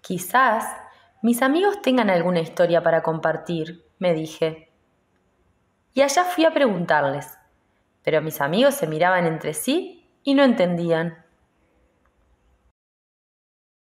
Quizás mis amigos tengan alguna historia para compartir, me dije. Y allá fui a preguntarles, pero mis amigos se miraban entre sí y no entendían.